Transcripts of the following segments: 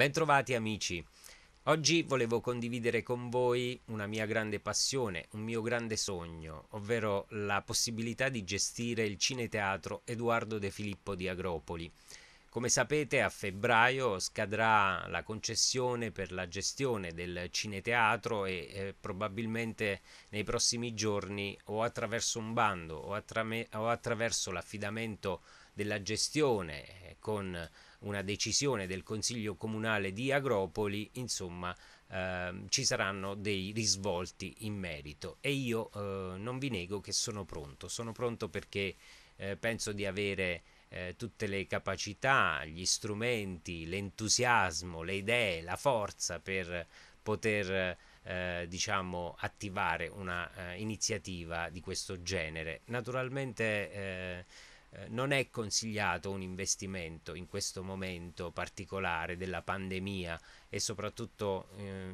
Bentrovati amici. Oggi volevo condividere con voi una mia grande passione, un mio grande sogno, ovvero la possibilità di gestire il cineteatro Edoardo De Filippo di Agropoli. Come sapete a febbraio scadrà la concessione per la gestione del cineteatro e eh, probabilmente nei prossimi giorni o attraverso un bando o, attra- o attraverso l'affidamento della gestione eh, con una decisione del Consiglio Comunale di Agropoli, insomma eh, ci saranno dei risvolti in merito e io eh, non vi nego che sono pronto, sono pronto perché eh, penso di avere eh, tutte le capacità, gli strumenti, l'entusiasmo, le idee, la forza per poter eh, diciamo attivare una eh, iniziativa di questo genere. Naturalmente eh, eh, non è consigliato un investimento in questo momento particolare della pandemia e soprattutto eh,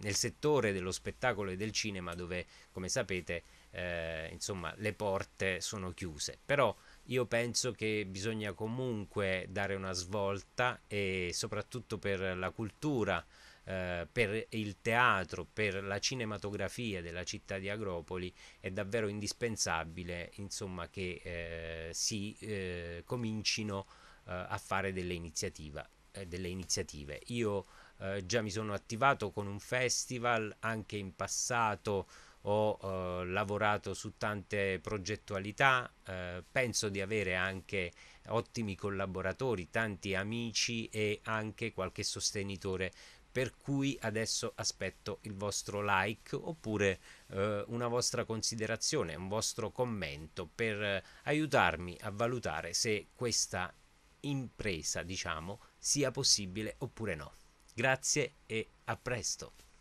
nel settore dello spettacolo e del cinema dove, come sapete, eh, insomma, le porte sono chiuse. Però io penso che bisogna comunque dare una svolta e soprattutto per la cultura eh, per il teatro, per la cinematografia della città di Agropoli è davvero indispensabile insomma, che eh, si eh, comincino eh, a fare delle, eh, delle iniziative. Io già mi sono attivato con un festival, anche in passato ho lavorato su tante progettualità, penso di avere anche ottimi collaboratori, tanti amici e anche qualche sostenitore per cui adesso aspetto il vostro like oppure eh, una vostra considerazione, un vostro commento per eh, aiutarmi a valutare se questa impresa, diciamo, sia possibile oppure no. Grazie e a presto.